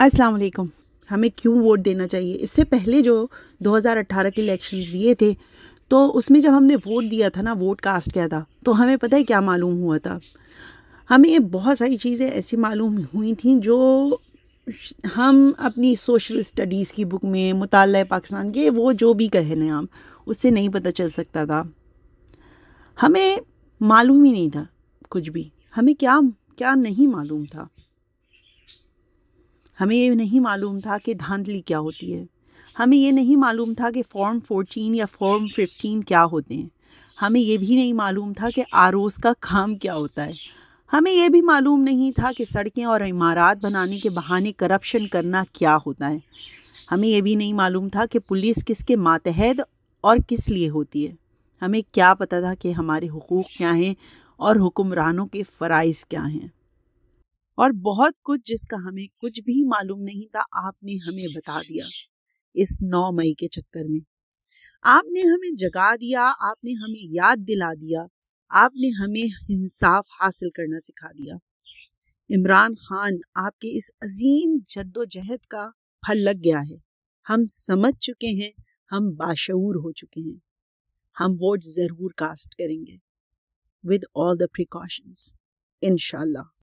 अस्सलाम वालेकुम हमें क्यों वोट देना चाहिए इससे पहले जो 2018 के इलेक्शन दिए थे तो उसमें जब हमने वोट दिया था ना वोट कास्ट किया था तो हमें पता है क्या मालूम हुआ था हमें बहुत सारी चीज़ें ऐसी मालूम हुई थी जो हम अपनी सोशल स्टडीज़ की बुक में मुताल पाकिस्तान के वो जो भी कहे हम उससे नहीं पता चल सकता था हमें मालूम ही नहीं था कुछ भी हमें क्या क्या नहीं मालूम था हमें ये नहीं मालूम था कि धांधली क्या होती है हमें ये नहीं मालूम था कि फॉर्म फोर्टीन या फॉर्म फिफ्टीन क्या होते हैं हमें यह भी नहीं मालूम था कि आरोस का काम क्या होता है हमें यह भी मालूम नहीं था कि सड़कें और इमारत बनाने के बहाने करप्शन करना क्या होता है हमें यह भी नहीं मालूम था कि पुलिस किसके मातहत और किस लिए होती है हमें क्या पता था कि हमारे हकूक़ क्या हैं और हुक्मरानों के फ़राइज़ क्या हैं और बहुत कुछ जिसका हमें कुछ भी मालूम नहीं था आपने हमें बता दिया इस नौ मई के चक्कर में आपने हमें जगा दिया आपने हमें याद दिला दिया आपने हमें इंसाफ हासिल करना सिखा दिया इमरान खान आपके इस अजीम जद्दोजहद का फल लग गया है हम समझ चुके हैं हम बाशूर हो चुके हैं हम वोट ज़रूर कास्ट करेंगे विद ऑल द प्रिकॉशंस इनशाला